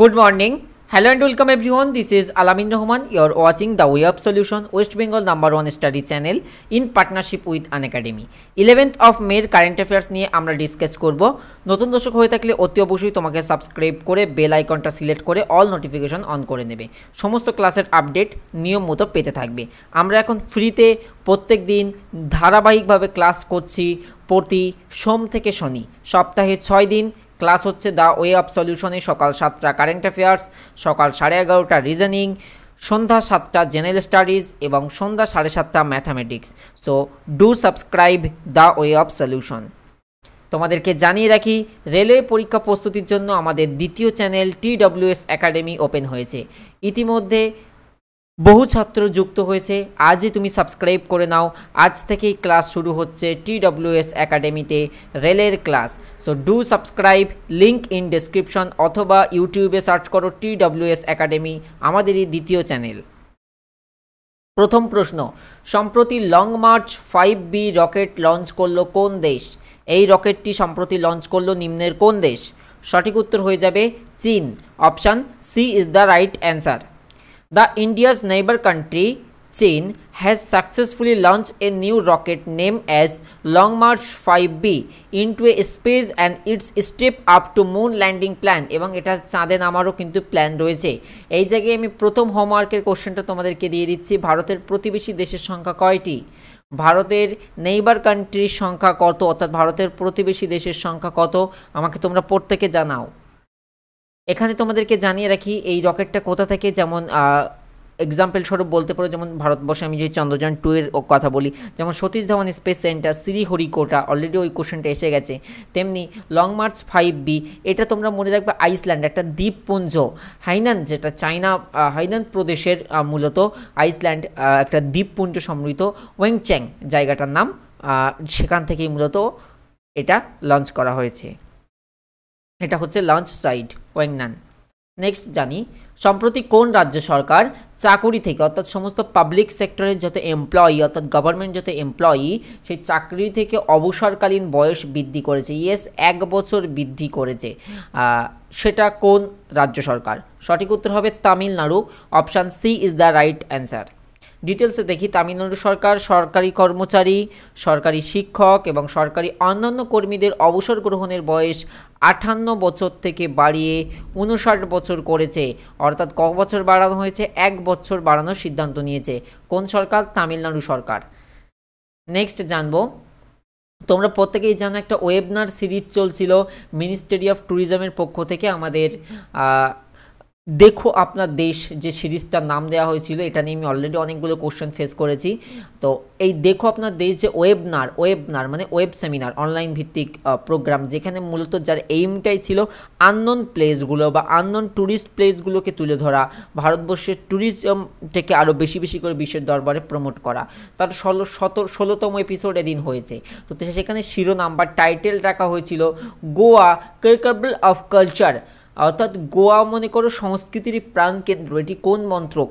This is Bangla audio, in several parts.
good morning hello and welcome everyone this is Alamin Rahman your watching the way of solution West Bengal number one study channel in partnership with Unacademy eleventh of মের কারেন্ট অ্যাফেয়ার্স নিয়ে আমরা ডিসকাস করব নতুন দর্শক হয়ে থাকলে অতি অবশ্যই তোমাকে সাবস্ক্রাইব করে বেল আইকনটা সিলেক্ট করে অল নোটিফিকেশন অন করে নেবে সমস্ত ক্লাসের আপডেট নিয়ম মতো পেতে থাকবে আমরা এখন ফ্রিতে প্রত্যেক দিন ধারাবাহিকভাবে ক্লাস করছি প্রতি সোম থেকে শনি সপ্তাহে ছয় দিন ক্লাস হচ্ছে দ্য ওয়ে অফ সলিউশনে সকাল সাতটা কারেন্ট অ্যাফেয়ার্স সকাল সাড়ে এগারোটা রিজনিং সন্ধ্যা সাতটা জেনারেল স্টাডিজ এবং সন্ধ্যা সাড়ে সাতটা mathematics so do subscribe the way of solution তোমাদেরকে জানিয়ে রাখি রেলওয়ে পরীক্ষা প্রস্তুতির জন্য আমাদের দ্বিতীয় চ্যানেল টি একাডেমি ওপেন হয়েছে ইতিমধ্যে বহু ছাত্র যুক্ত হয়েছে আজই তুমি সাবস্ক্রাইব করে নাও আজ থেকেই ক্লাস শুরু হচ্ছে টি টিডব্লিউএস একাডেমিতে রেলের class so do subscribe link in description অথবা ইউটিউবে সার্চ করো টি টিডব্লিউএস একাডেমি আমাদের এই দ্বিতীয় চ্যানেল প্রথম প্রশ্ন সম্প্রতি Long March five B rocket launch করলো কোন দেশ এই রকেটটি সম্প্রতি লঞ্চ করলো নিম্নের কোন দেশ সঠিক উত্তর হয়ে যাবে চীন option C is the right answer The India's neighbor country, Chin, has successfully launched a new rocket named as Long March 5B into a space and its step up to moon landing plan এবং এটা চাঁদে নামারও কিন্তু প্ল্যান রয়েছে এই জায়গায় আমি প্রথম হোমওয়ার্কের কোশ্চেনটা তোমাদেরকে দিয়ে দিচ্ছি ভারতের প্রতিবেশী দেশের সংখ্যা কয়টি ভারতের নেইবার কান্ট্রির সংখ্যা কত অর্থাৎ ভারতের প্রতিবেশী দেশের সংখ্যা কত আমাকে তোমরা প্রত্যেকে জানাও এখানে তোমাদেরকে জানিয়ে রাখি এই রকেটটা কোথা থেকে যেমন এক্সাম্পল স্বরূপ বলতে পারো যেমন ভারতবর্ষে আমি যদি চন্দ্রযান টু এর কথা বলি যেমন Satish Dhawan space centre Sriharikota already ওই কোশ্চেনটা এসে গেছে তেমনি লং মার্চ ফাইভ বি এটা তোমরা মনে রাখবে আইসল্যান্ড একটা দ্বীপপুঞ্জ হাইনান যেটা চায়না হাইনান প্রদেশের মূলত আইসল্যান্ড একটা দ্বীপপুঞ্জ সমৃদ্ধ ওয়েংচ্যাং জায়গাটার নাম সেখান থেকেই মূলত এটা লঞ্চ করা হয়েছে এটা হচ্ছে লঞ্চ সাইড ওয়েংনান নেক্সট জানি সম্প্রতি কোন রাজ্য সরকার চাকুরি থেকে অর্থাৎ সমস্ত পাবলিক সেক্টরের যত এমপ্লয়ি অর্থাৎ গভর্নমেন্ট যত এমপ্লয়ি সেই চাকরি থেকে অবসরকালীন বয়স বৃদ্ধি করেছে ইয়েস এক বছর বৃদ্ধি করেছে সেটা কোন রাজ্য সরকার সঠিক উত্তর হবে Tamil Nadu option C is the right answer ডিটেলসে দেখি তামিলনাড়ু সরকার সরকারি কর্মচারী সরকারি শিক্ষক এবং সরকারি অন্যান্য কর্মীদের অবসর গ্রহণের বয়স আঠান্ন বছর থেকে বাড়িয়ে উনষাট বছর করেছে অর্থাৎ ক বছর বাড়ানো হয়েছে এক বছর বাড়ানোর সিদ্ধান্ত নিয়েছে কোন সরকার তামিলনাড়ু সরকার নেক্সট জানবো তোমরা প্রত্যেকেই জানো একটা ওয়েবনার সিরিজ চলছিল মিনিস্ট্রি অফ ট্যুরিজমের পক্ষ থেকে আমাদের দেখো আপনার দেশ যে সিরিজটার নাম দেওয়া হয়েছিল এটা নিয়ে আমি অলরেডি অনেকগুলো কোশ্চেন ফেস করেছি তো এই দেখো আপনার দেশ যে ওয়েবনার ওয়েবনার মানে ওয়েব সেমিনার অনলাইন ভিত্তিক প্রোগ্রাম যেখানে মূলত যার এইমটাই ছিল আননোন প্লেসগুলো বা আননোন ট্যুরিস্ট প্লেসগুলোকে তুলে ধরা ভারতবর্ষের ট্যুরিজম থেকে আরও বেশি বেশি করে বিশ্বের দরবারে প্রমোট করা তার ষোলো সতেরো ষোলোতম এপিসোড এদিন হয়েছে তো সেখানে শিরোনাম বা টাইটেল রাখা হয়েছিল গোয়া কারিকাবল অফ কালচার অর্থাৎ গোয়া মনে করো সংস্কৃতির প্রাণকেন্দ্র এটি কোন মন্ত্রক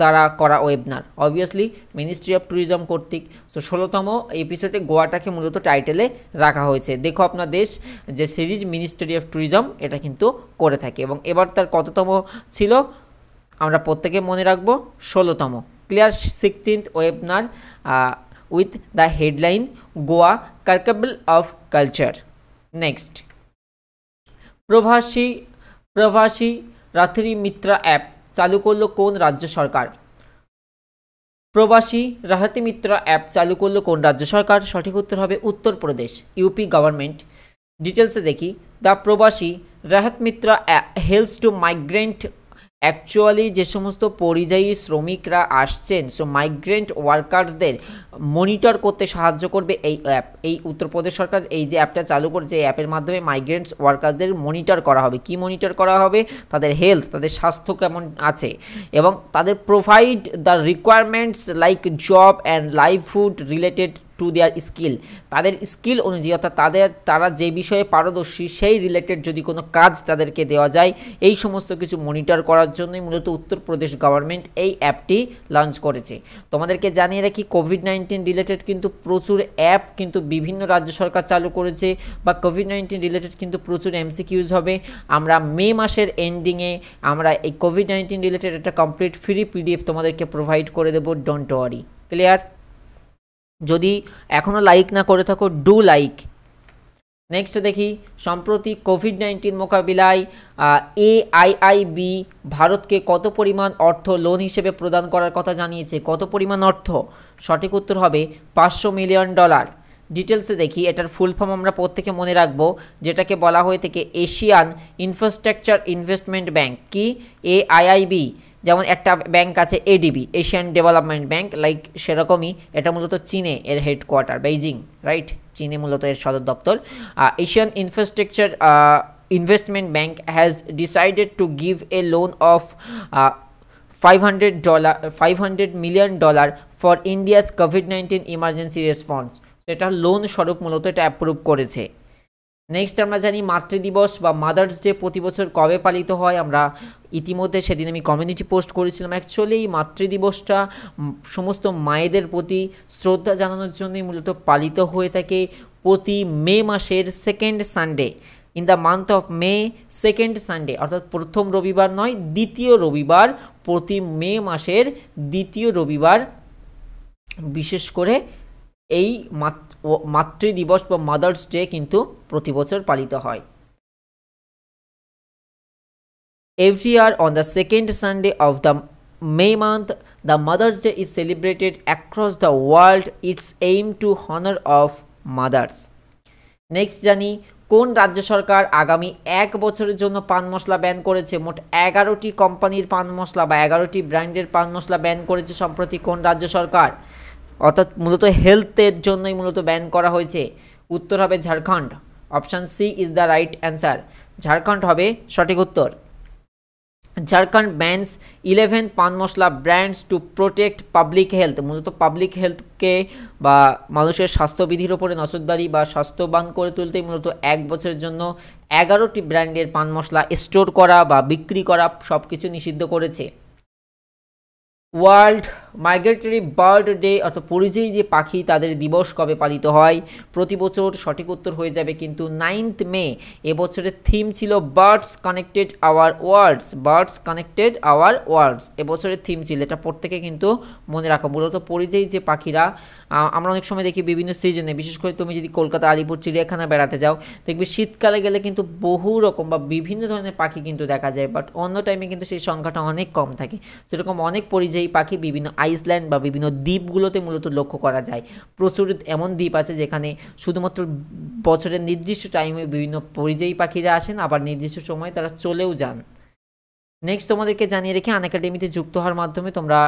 দ্বারা করা webinar obviously ministry of tourism কর্তৃক সো ষোলোতম এপিসোডে গোয়াটাকে মূলত টাইটেলে রাখা হয়েছে দেখো আপনার দেশ যে সিরিজ মিনিস্ট্রি অফ ট্যুরিজম এটা কিন্তু করে থাকে এবং এবার তার কততম ছিল আমরা প্রত্যেকে মনে রাখবো ষোলোতম clear sixteenth webinar with the headline Goa কার্কেবল of culture next Pravasi Pravasi রাত্রি মিত্রা অ্যাপ চালু করল কোন রাজ্য সরকার প্রবাসী রাহাতি মিত্রা অ্যাপ চালু করল কোন রাজ্য সরকার সঠিক উত্তর হবে উত্তরপ্রদেশ ইউপি গভর্নমেন্ট ডিটেলসে দেখি the Pravasi Rahat Mitra app helps to migrant actually যে সমস্ত পরিযায়ী শ্রমিকরা আসছেন সো মাইগ্রেন্ট ওয়ার্কার্সদের মনিটর করতে সাহায্য করবে এই অ্যাপ এই উত্তরপ্রদেশ সরকার এই যে অ্যাপটা চালু করছে এই অ্যাপের মাধ্যমে মাইগ্রেন্টস ওয়ার্কার্সদের মনিটর করা হবে কি মনিটর করা হবে তাদের হেলথ তাদের স্বাস্থ্য কেমন আছে এবং তাদের provide the requirements like job and food related to their skill তাদের স্কিল অনুযায়ী অর্থাৎ তাদের তারা যে বিষয়ে পারদর্শী সেই রিলেটেড যদি কোনো কাজ তাদেরকে দেওয়া যায় এই সমস্ত কিছু মনিটর করার জন্যই মূলত উত্তরপ্রদেশ গভর্নমেন্ট এই অ্যাপটি লঞ্চ করেছে তোমাদেরকে জানিয়ে রাখি কোভিড নাইন্টিন রিলেটেড কিন্তু প্রচুর অ্যাপ কিন্তু বিভিন্ন রাজ্য সরকার চালু করেছে বা কোভিড নাইন্টিন রিলেটেড কিন্তু প্রচুর এমসিকিউজ হবে আমরা মে মাসের এন্ডিংয়ে আমরা এই কোভিড নাইন্টিন রিলেটেড একটা কমপ্লিট ফ্রি পিডিএফ তোমাদেরকে প্রোভাইড করে দেবো ডোন্ট ওয়ারি ক্লিয়ার যদি এখনও লাইক না করে থাকো ডু লাইক নেক্সট দেখি সম্প্রতি কোভিড নাইন্টিন মোকাবিলায় এআইআইবি ভারতকে কত পরিমাণ অর্থ লোন হিসেবে প্রদান করার কথা জানিয়েছে কত পরিমাণ অর্থ সঠিক উত্তর হবে পাঁচশো মিলিয়ন ডলার ডিটেলসে দেখি এটার ফুল ফর্ম আমরা প্রত্যেকে মনে রাখবো যেটাকে বলা হয়ে থেকে এশিয়ান ইনফ্রাস্ট্রাকচার ইনভেস্টমেন্ট ব্যাংক কি এআইআইবি যেমন একটা ব্যাংক আছে ADB Asian development bank like সেরকমই এটা মূলত চীনে এর হেডকোয়ার্টার বেইজিং রাইট চীনে মূলত এর সদর দপ্তর Asian infrastructure investment bank has decided to give a loan of five hundred dollar five hundred million dollar for India's covid nineteen emergency response সেটা লোন স্বরূপ মূলত এটা অ্যাপ্রুভ করেছে নেক্সট আমরা জানি মাতৃদিবস বা মাদার্স ডে প্রতি বছর কবে পালিত হয় আমরা ইতিমধ্যে সেদিন আমি কমিউনিটি পোস্ট করেছিলাম অ্যাকচুয়ালি এই মাতৃদিবসটা সমস্ত মায়েদের প্রতি শ্রদ্ধা জানানোর জন্যই মূলত পালিত হয়ে থাকে প্রতি মে মাসের second Sunday in the month of May second Sunday অর্থাৎ প্রথম রবিবার নয় দ্বিতীয় রবিবার প্রতি মে মাসের দ্বিতীয় রবিবার বিশেষ করে এই মাতৃ দিবস বা মাদার্স ডে কিন্তু প্রতি বছর পালিত হয় every year on the second Sunday of the May month the Mother's Day is celebrated across the world its aim to honour of mothers next জানি কোন রাজ্য সরকার আগামী এক বছরের জন্য পান মশলা ব্যান করেছে মোট এগারোটি কোম্পানির পান মশলা বা এগারোটি ব্র্যান্ডের পান মশলা ব্যান করেছে সম্প্রতি কোন রাজ্য সরকার অর্থাৎ মূলত হেলথের জন্যই মূলত ব্যান করা হয়েছে উত্তর হবে Jharkhand option C is the right answer Jharkhand হবে সঠিক উত্তর Jharkhand bans eleven pan masala brands to protect public health মূলত পাবলিক হেলথকে বা মানুষের স্বাস্থ্যবিধির ওপরে নজরদারি বা স্বাস্থ্যবান করে তুলতে মূলত এক বছরের জন্য এগারোটি ব্র্যান্ডের পান মশলা স্টোর করা বা বিক্রি করা সব কিছু নিষিদ্ধ করেছে ওয়ার্ল্ড মাইগ্রেটরি বার্ড ডে অর্থাৎ পরিযায়ী যে পাখি তাদের দিবস কবে পালিত হয় প্রতি বছর সঠিক উত্তর হয়ে যাবে কিন্তু নাইন্থ মে এবছরের থিম ছিল birds connected our worlds birds connected our worlds এবছরের থিম ছিল এটা প্রত্যেকে কিন্তু মনে রাখা মূলত পরিযায়ী যে পাখিরা আমরা অনেক সময় দেখি বিভিন্ন সিজনে বিশেষ করে তুমি যদি কলকাতা আলিপুর চিড়িয়াখানা বেড়াতে যাও দেখবে শীতকালে গেলে কিন্তু বহু রকম বা বিভিন্ন ধরনের পাখি কিন্তু দেখা যায় বাট অন্য টাইমে কিন্তু সেই সংখ্যাটা অনেক কম থাকে সেরকম অনেক পরিযায়ী যেই পাখি বিভিন্ন আইসল্যান্ড বা বিভিন্ন দ্বীপগুলোতে মূলত লক্ষ্য করা যায় প্রচুর এমন দ্বীপ আছে যেখানে শুধুমাত্র বছরের নির্দিষ্ট টাইমে বিভিন্ন পরিযায়ী পাখিরা আসেন আবার নির্দিষ্ট সময়ে তারা চলেও যান নেক্সট তোমাদেরকে জানিয়ে রেখে আন একাডেমিতে যুক্ত হওয়ার মাধ্যমে তোমরা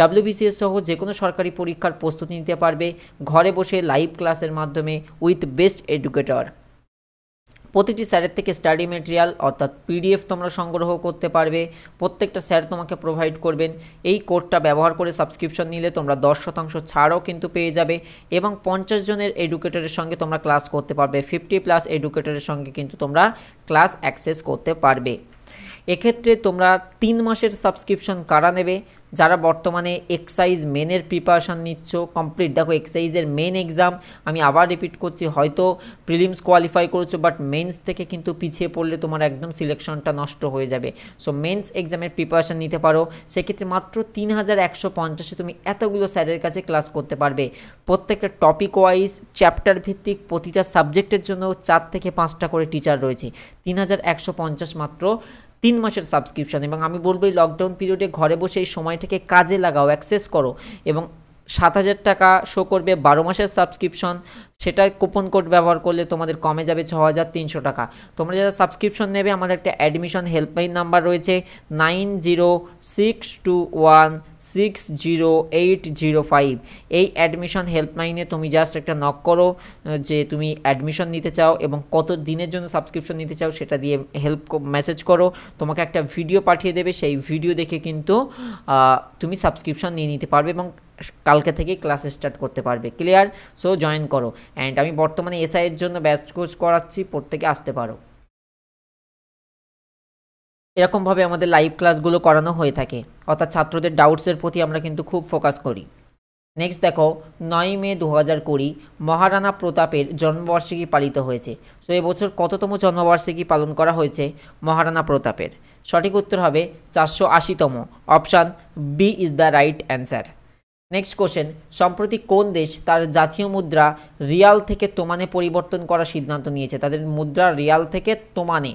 ডাব্লিউবিসিএস সহ যে কোনো সরকারি পরীক্ষার প্রস্তুতি নিতে পারবে ঘরে বসে লাইভ ক্লাসের মাধ্যমে উইথ বেস্ট এডুকেটর প্রতিটি স্যারের থেকে স্টাডি মেটেরিয়াল অর্থাৎ পিডিএফ তোমরা সংগ্রহ করতে পারবে প্রত্যেকটা স্যার তোমাকে প্রোভাইড করবেন এই কোডটা ব্যবহার করে সাবস্ক্রিপশন নিলে তোমরা দশ শতাংশ ছাড়ও কিন্তু পেয়ে যাবে এবং পঞ্চাশ জনের এডুকেটরের সঙ্গে তোমরা ক্লাস করতে পারবে ফিফটি প্লাস এডুকেটরের সঙ্গে কিন্তু তোমরা ক্লাস অ্যাক্সেস করতে পারবে এক্ষেত্রে তোমরা তিন মাসের সাবস্ক্রিপশন কারা নেবে যারা বর্তমানে এক্সাইজ মেনের প্রিপারেশান নিচ্ছ কমপ্লিট দেখো এক্সাইজের মেন এক্সাম আমি আবার রিপিট করছি হয়তো প্রিলিমস কোয়ালিফাই করেছো বাট মেন্স থেকে কিন্তু পিছিয়ে পড়লে তোমার একদম সিলেকশনটা নষ্ট হয়ে যাবে সো মেন্স এক্সামের প্রিপারেশান নিতে পারো সেক্ষেত্রে মাত্র তিন হাজার একশো পঞ্চাশে তুমি এতগুলো স্যারের কাছে ক্লাস করতে পারবে প্রত্যেকটা টপিক ওয়াইজ চ্যাপ্টার ভিত্তিক প্রতিটা সাবজেক্টের জন্য চার থেকে পাঁচটা করে টিচার রয়েছে তিন হাজার একশো পঞ্চাশ মাত্র তিন মাসের সাবস্ক্রিপশন এবং আমি বলবো এই লকডাউন পিরিয়ডে ঘরে বসে এই সময়টাকে কাজে লাগাও অ্যাক্সেস করো এবং সাত হাজার টাকা শো করবে বারো মাসের সাবস্ক্রিপশন সেটার কুপন কোড ব্যবহার করলে তোমাদের কমে যাবে ছ হাজার তিনশো টাকা তোমরা যারা সাবস্ক্রিপশন নেবে আমাদের একটা অ্যাডমিশন হেল্পলাইন নাম্বার রয়েছে nine zero six two one six zero eight zero five এই অ্যাডমিশন হেল্পলাইনে তুমি জাস্ট একটা নক করো যে তুমি অ্যাডমিশন নিতে চাও এবং কত দিনের জন্য সাবস্ক্রিপশন নিতে চাও সেটা দিয়ে হেল্প মেসেজ করো তোমাকে একটা ভিডিও পাঠিয়ে দেবে সেই ভিডিও দেখে কিন্তু তুমি সাবস্ক্রিপশন নিয়ে নিতে পারবে এবং কালকে থেকে ক্লাস স্টার্ট করতে পারবে ক্লিয়ার সো জয়েন করো অ্যান্ড আমি বর্তমানে এসআইয়ের জন্য ব্যাচ কোর্স করাচ্ছি প্রত্যেকে আসতে পারো এরকমভাবে আমাদের লাইভ ক্লাসগুলো করানো হয়ে থাকে অর্থাৎ ছাত্রদের ডাউটসের প্রতি আমরা কিন্তু খুব ফোকাস করি নেক্সট দেখো নয় মে দু হাজার কুড়ি মহারানা প্রতাপের জন্মবার্ষিকী পালিত হয়েছে সো এবছর কততম জন্মবার্ষিকী পালন করা হয়েছে মহারানা প্রতাপের সঠিক উত্তর হবে চারশো আশিতম option B is the right answer next question সম্প্রতি কোন দেশ তার জাতীয় মুদ্রা রিয়াল থেকে তোমানে পরিবর্তন করার সিদ্ধান্ত নিয়েছে তাদের মুদ্রা রিয়াল থেকে তোমানে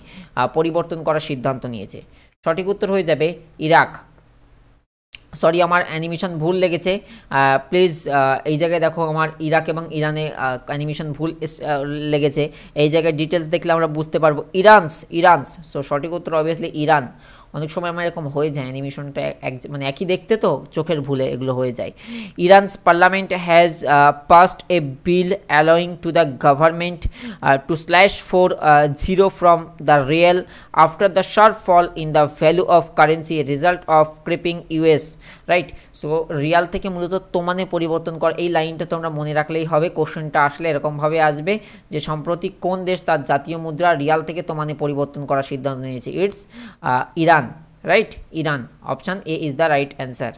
পরিবর্তন করার সিদ্ধান্ত নিয়েছে সঠিক উত্তর হয়ে যাবে ইরাক সরি আমার অ্যানিমেশন ভুল লেগেছে প্লিজ এই জায়গায় দেখো আমার ইরাক এবং ইরানে অ্যানিমেশন ভুল লেগেছে এই জায়গায় ডিটেলস দেখলে আমরা বুঝতে পারবো ইরানস ইরানস সো সঠিক উত্তর অবভিয়াসলি ইরান অনেক সময় আমার এরকম হয়ে যায় অ্যানিমেশনটা এক মানে একই দেখতে তো চোখের ভুলে এগুলো হয়ে যায় Iran's parliament has passed a bill allowing to the government to slash four zero from the rial after the sharp fall in the value of currency result of creeping US right so rial থেকে মূলত তোমানে পরিবর্তন কর এই লাইনটা তোমরা মনে রাখলেই হবে কোশ্চেনটা আসলে এরকমভাবে আসবে যে সম্প্রতি কোন দেশ তার জাতীয় মুদ্রা রিয়াল থেকে তোমানে পরিবর্তন করার সিদ্ধান্ত নিয়েছে it's Iran uh, right iran option a is the right answer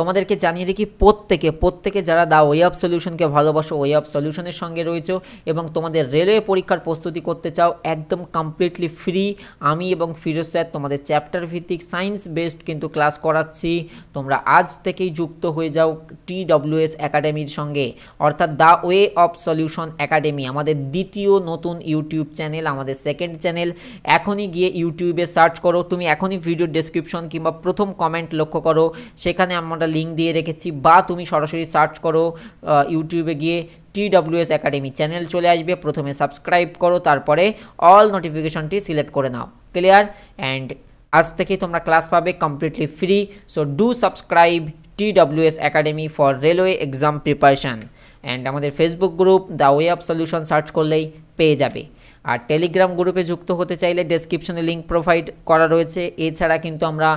তোমাদেরকে জানিয়ে রেখি প্রত্যেকে প্রত্যেকে যারা দা ওয়ে অফ সলিউশনকে ভালোবাসো ওয়ে অফ সলিউশনের সঙ্গে রয়েছে এবং তোমাদের রেলওয়ে পরীক্ষার প্রস্তুতি করতে চাও একদম কমপ্লিটলি ফ্রি আমি এবং ফিরোজ স্যার তোমাদের চ্যাপ্টার ভিত্তিক সায়েন্স বেসড কিন্তু ক্লাস করাচ্ছি তোমরা আজ থেকেই যুক্ত হয়ে যাও টি ডব্লিউএস একাডেমির সঙ্গে অর্থাৎ the way of solution academy আমাদের দ্বিতীয় নতুন ইউটিউব চ্যানেল আমাদের সেকেন্ড চ্যানেল এখনই গিয়ে ইউটিউবে সার্চ করো তুমি এখনই ভিডিও ডেসক্রিপশন কিংবা প্রথম কমেন্ট লক্ষ্য করো সেখানে আমরা একটা লিঙ্ক দিয়ে রেখেছি বা তুমি সরাসরি সার্চ করো ইউটিউবে গিয়ে টি ডাব্লিউএস একাডেমি চ্যানেল চলে আসবে প্রথমে সাবস্ক্রাইব করো তারপরে অল নোটিফিকেশনটি সিলেক্ট করে নাও ক্লিয়ার অ্যান্ড আজ থেকে তোমরা ক্লাস পাবে completely free so do subscribe T WS academy for railway exam preparation and আমাদের Facebook group the way of solution search করলেই পেয়ে যাবে আর টেলিগ্রাম গ্রুপে যুক্ত হতে চাইলে ডেসক্রিপশনে লিঙ্ক প্রোভাইড করা রয়েছে এছাড়া কিন্তু আমরা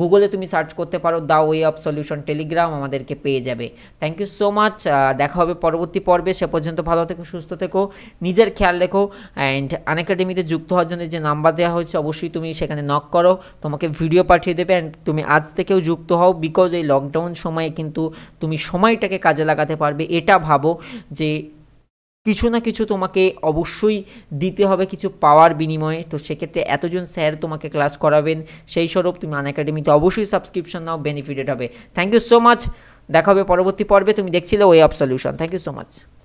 গুগলে তুমি সার্চ করতে পারো the way of solution Telegram আমাদেরকে পেয়ে যাবে থ্যাংক ইউ সো মাচ দেখা হবে পরবর্তী পর্বে সে পর্যন্ত ভালো থেকো সুস্থ থেকো নিজের খেয়াল রেখো অ্যান্ড আনএকাডেমিতে যুক্ত হওয়ার জন্য যে নাম্বার দেওয়া হয়েছে অবশ্যই তুমি সেখানে নক করো তোমাকে ভিডিও পাঠিয়ে দেবে অ্যান্ড তুমি আজ থেকেও যুক্ত হও বিকজ এই লকডাউন সময়ে কিন্তু তুমি সময়টাকে কাজে লাগাতে পারবে এটা ভাবো যে কিছু না কিছু তোমাকে অবশ্যই দিতে হবে কিছু পাওয়ার বিনিময়ে তো সেক্ষেত্রে এতজন স্যার তোমাকে ক্লাস করাবেন সেই স্বরূপ তুমি আন একাডেমিতে অবশ্যই সাবস্ক্রিপশন নাও বেনিফিটেড হবে থ্যাংক ইউ সো মাচ দেখা হবে পরবর্তী পর্বে তুমি দেখছিলে way of solution thank you so much